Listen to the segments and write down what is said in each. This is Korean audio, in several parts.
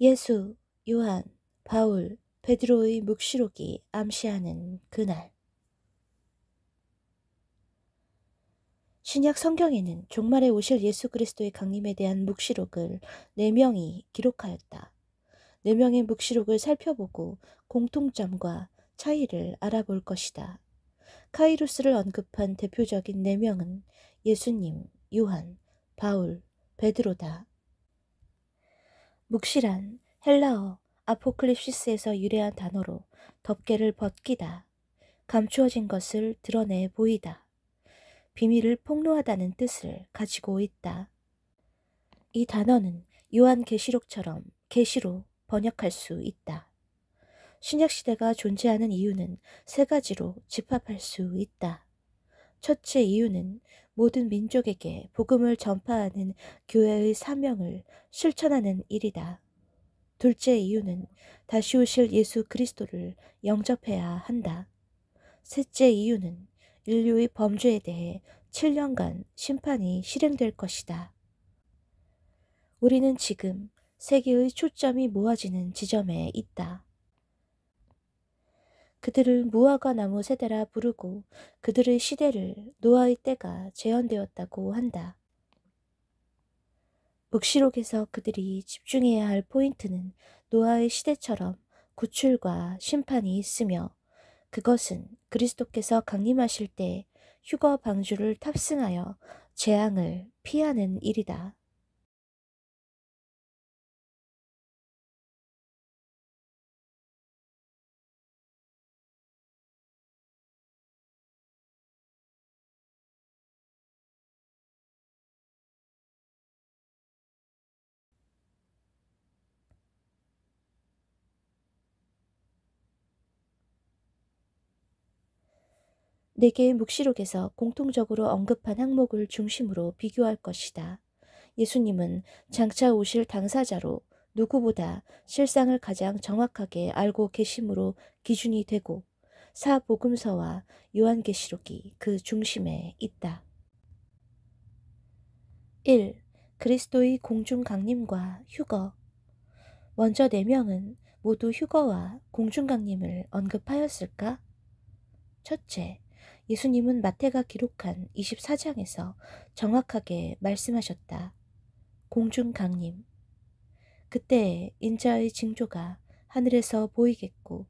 예수, 요한, 바울, 베드로의 묵시록이 암시하는 그날. 신약 성경에는 종말에 오실 예수 그리스도의 강림에 대한 묵시록을 네 명이 기록하였다. 네 명의 묵시록을 살펴보고 공통점과 차이를 알아볼 것이다. 카이루스를 언급한 대표적인 네 명은 예수님, 요한, 바울, 베드로다. 묵실한 헬라어 아포클립시스에서 유래한 단어로 덮개를 벗기다, 감추어진 것을 드러내 보이다, 비밀을 폭로하다는 뜻을 가지고 있다. 이 단어는 요한 계시록처럼 계시로 번역할 수 있다. 신약시대가 존재하는 이유는 세 가지로 집합할 수 있다. 첫째 이유는 모든 민족에게 복음을 전파하는 교회의 사명을 실천하는 일이다. 둘째 이유는 다시 오실 예수 그리스도를 영접해야 한다. 셋째 이유는 인류의 범죄에 대해 7년간 심판이 실행될 것이다. 우리는 지금 세계의 초점이 모아지는 지점에 있다. 그들을 무화과 나무 세대라 부르고 그들의 시대를 노아의 때가 재현되었다고 한다. 묵시록에서 그들이 집중해야 할 포인트는 노아의 시대처럼 구출과 심판이 있으며 그것은 그리스도께서 강림하실 때 휴거 방주를 탑승하여 재앙을 피하는 일이다. 네 개의 묵시록에서 공통적으로 언급한 항목을 중심으로 비교할 것이다. 예수님은 장차 오실 당사자로 누구보다 실상을 가장 정확하게 알고 계심으로 기준이 되고 사복음서와 요한계시록이 그 중심에 있다. 1. 그리스도의 공중 강림과 휴거 먼저 네 명은 모두 휴거와 공중 강림을 언급하였을까? 첫째, 예수님은 마태가 기록한 24장에서 정확하게 말씀하셨다. 공중 강림. 그때 인자의 징조가 하늘에서 보이겠고,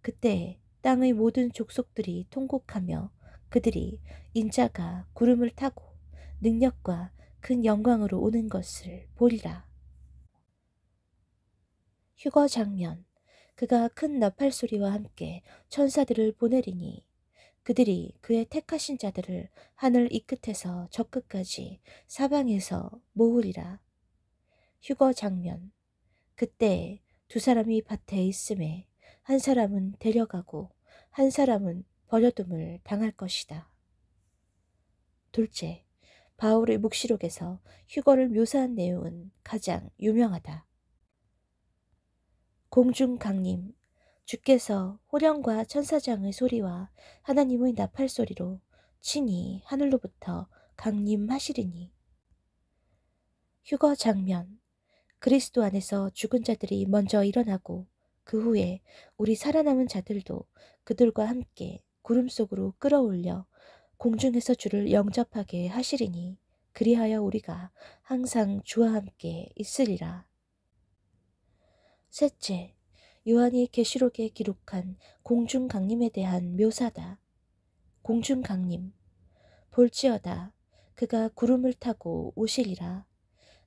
그때 땅의 모든 족속들이 통곡하며 그들이 인자가 구름을 타고 능력과 큰 영광으로 오는 것을 보리라. 휴거 장면. 그가 큰 나팔 소리와 함께 천사들을 보내리니 그들이 그의 택하신 자들을 하늘 이 끝에서 저 끝까지 사방에서 모으리라. 휴거 장면. 그때 두 사람이 밭에 있음에 한 사람은 데려가고 한 사람은 버려둠을 당할 것이다. 둘째, 바울의 묵시록에서 휴거를 묘사한 내용은 가장 유명하다. 공중 강림, 주께서 호령과 천사장의 소리와 하나님의 나팔 소리로 친히 하늘로부터 강림하시리니. 휴거 장면. 그리스도 안에서 죽은 자들이 먼저 일어나고 그 후에 우리 살아남은 자들도 그들과 함께 구름 속으로 끌어올려 공중에서 주를 영접하게 하시리니 그리하여 우리가 항상 주와 함께 있으리라. 셋째, 요한이 계시록에 기록한 공중강림에 대한 묘사다. 공중강림 볼지어다 그가 구름을 타고 오시리라.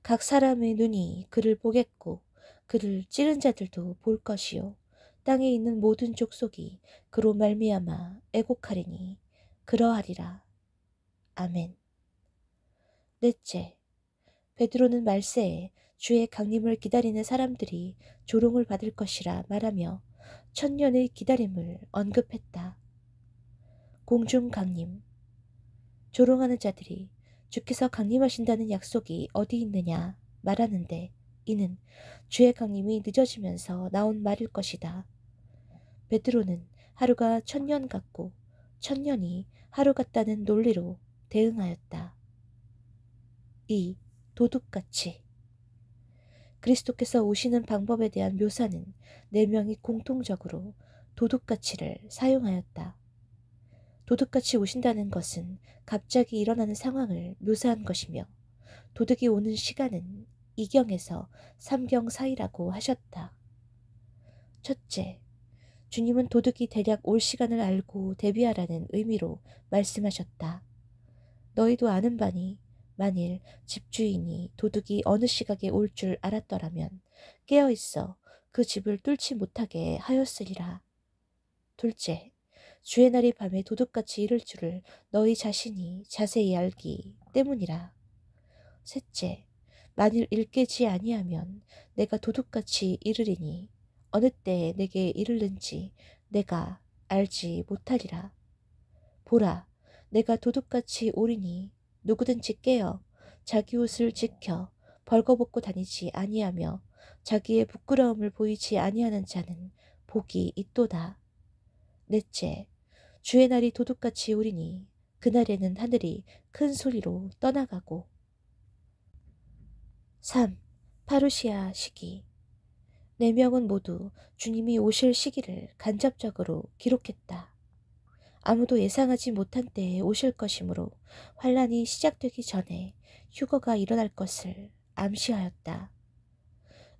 각 사람의 눈이 그를 보겠고 그를 찌른 자들도 볼 것이요 땅에 있는 모든 족속이 그로 말미암아 애곡하리니 그러하리라. 아멘. 넷째 베드로는 말세에 주의 강림을 기다리는 사람들이 조롱을 받을 것이라 말하며 천년의 기다림을 언급했다. 공중 강림 조롱하는 자들이 주께서 강림하신다는 약속이 어디 있느냐 말하는데 이는 주의 강림이 늦어지면서 나온 말일 것이다. 베드로는 하루가 천년 같고 천년이 하루 같다는 논리로 대응하였다. 이 도둑같이 그리스도께서 오시는 방법에 대한 묘사는 네 명이 공통적으로 도둑 가치를 사용하였다. 도둑같이 오신다는 것은 갑자기 일어나는 상황을 묘사한 것이며 도둑이 오는 시간은 2경에서 3경 사이라고 하셨다. 첫째, 주님은 도둑이 대략 올 시간을 알고 대비하라는 의미로 말씀하셨다. 너희도 아는 바니 만일 집주인이 도둑이 어느 시각에 올 줄 알았더라면 깨어 있어 그 집을 뚫지 못하게 하였으리라. 둘째, 주의 날이 밤에 도둑같이 이를 줄을 너희 자신이 자세히 알기 때문이라. 셋째, 만일 일깨지 아니하면 내가 도둑같이 이르리니 어느 때에 내게 이르는지 내가 알지 못하리라. 보라, 내가 도둑같이 오리니 누구든지 깨어 자기 옷을 지켜 벌거벗고 다니지 아니하며 자기의 부끄러움을 보이지 아니하는 자는 복이 있도다. 넷째, 주의 날이 도둑같이 오리니 그날에는 하늘이 큰 소리로 떠나가고 3. 파루시아 시기 네 명은 모두 주님이 오실 시기를 간접적으로 기록했다. 아무도 예상하지 못한 때에 오실 것이므로 환란이 시작되기 전에 휴거가 일어날 것을 암시하였다.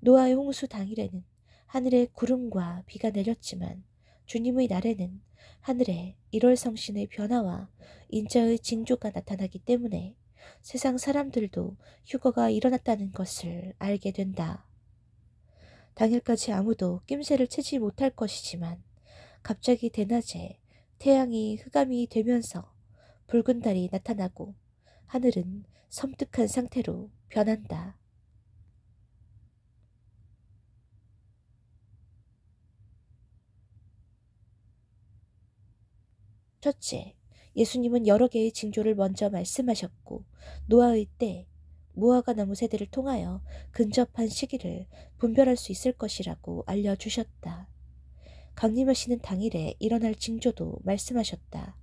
노아의 홍수 당일에는 하늘에 구름과 비가 내렸지만 주님의 날에는 하늘에 1월 성신의 변화와 인자의 징조가 나타나기 때문에 세상 사람들도 휴거가 일어났다는 것을 알게 된다. 당일까지 아무도 낌새를 채지 못할 것이지만 갑자기 대낮에 태양이 흑암이 되면서 붉은 달이 나타나고 하늘은 섬뜩한 상태로 변한다. 첫째, 예수님은 여러 개의 징조를 먼저 말씀하셨고 노아의 때 무화과 나무 세대를 통하여 근접한 시기를 분별할 수 있을 것이라고 알려주셨다. 강림하 시는 당일에 일어날 징조도 말씀하셨다.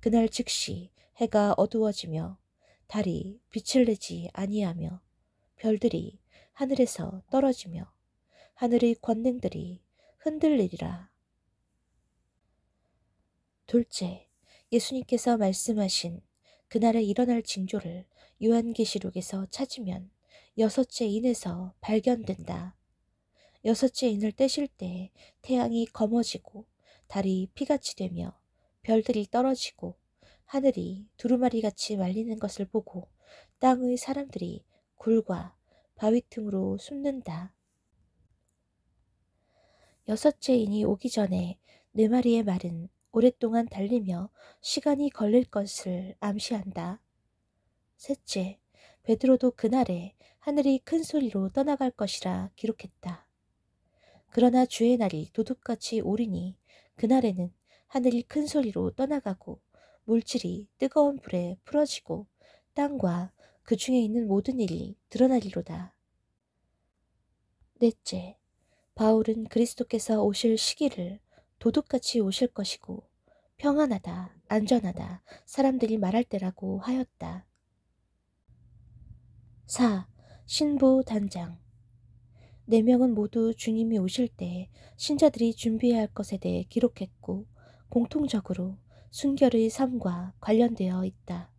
그날 즉시 해가 어두워지며 달이 빛을 내지 아니하며 별들이 하늘에서 떨어지며 하늘의 권능들이 흔들리리라. 둘째, 예수님께서 말씀하신 그날에 일어날 징조를 요한계시록에서 찾으면 여섯째 인에서 발견된다. 여섯째 인을 떼실 때 태양이 검어지고 달이 피같이 되며 별들이 떨어지고 하늘이 두루마리같이 말리는 것을 보고 땅의 사람들이 굴과 바위 틈으로 숨는다. 여섯째 인이 오기 전에 네 마리의 말은 오랫동안 달리며 시간이 걸릴 것을 암시한다. 셋째, 베드로도 그날에 하늘이 큰 소리로 떠나갈 것이라 기록했다. 그러나 주의 날이 도둑같이 오리니 그날에는 하늘이 큰 소리로 떠나가고 물질이 뜨거운 불에 풀어지고 땅과 그 중에 있는 모든 일이 드러나리로다. 넷째, 바울은 그리스도께서 오실 시기를 도둑같이 오실 것이고 평안하다, 안전하다, 사람들이 말할 때라고 하였다. 4. 신부 단장 네 명은 모두 주님이 오실 때 신자들이 준비해야 할 것에 대해 기록했고 공통적으로 순결의 삶과 관련되어 있다.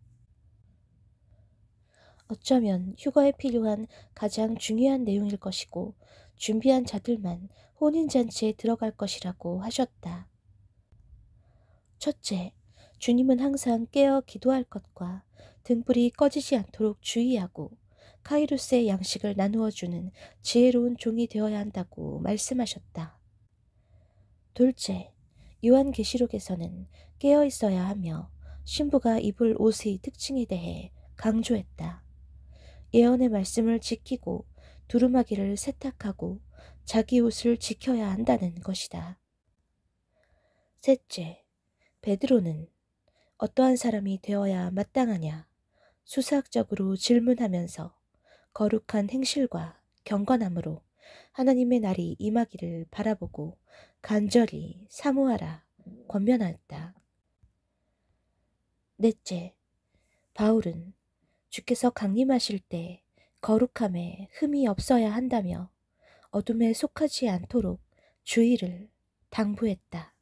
어쩌면 휴가에 필요한 가장 중요한 내용일 것이고 준비한 자들만 혼인잔치에 들어갈 것이라고 하셨다. 첫째, 주님은 항상 깨어 기도할 것과 등불이 꺼지지 않도록 주의하고 카이루스의 양식을 나누어 주는 지혜로운 종이 되어야 한다고 말씀하셨다. 둘째, 요한계시록에서는 깨어 있어야 하며 신부가 입을 옷의 특징에 대해 강조했다. 예언의 말씀을 지키고 두루마기를 세탁하고 자기 옷을 지켜야 한다는 것이다. 셋째, 베드로는 어떠한 사람이 되어야 마땅하냐 수사학적으로 질문하면서 거룩한 행실과 경건함으로 하나님의 날이 임하기를 바라보고 간절히 사모하라 권면하였다. 넷째, 바울은 주께서 강림하실 때 거룩함에 흠이 없어야 한다며 어둠에 속하지 않도록 주의를 당부했다.